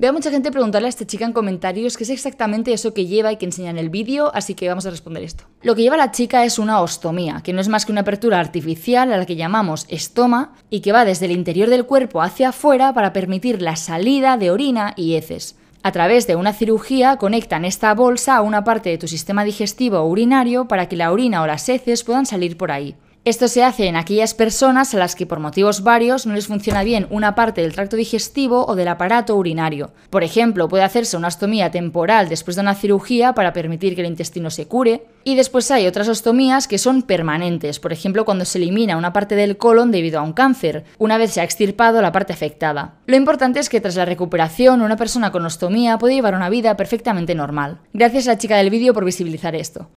Veo mucha gente preguntarle a esta chica en comentarios qué es exactamente eso que lleva y que enseña en el vídeo, así que vamos a responder esto. Lo que lleva la chica es una ostomía, que no es más que una apertura artificial a la que llamamos estoma y que va desde el interior del cuerpo hacia afuera para permitir la salida de orina y heces. A través de una cirugía conectan esta bolsa a una parte de tu sistema digestivo o urinario para que la orina o las heces puedan salir por ahí. Esto se hace en aquellas personas a las que por motivos varios no les funciona bien una parte del tracto digestivo o del aparato urinario. Por ejemplo, puede hacerse una ostomía temporal después de una cirugía para permitir que el intestino se cure, y después hay otras ostomías que son permanentes, por ejemplo cuando se elimina una parte del colon debido a un cáncer, una vez se ha extirpado la parte afectada. Lo importante es que tras la recuperación una persona con ostomía puede llevar una vida perfectamente normal. Gracias a la chica del vídeo por visibilizar esto.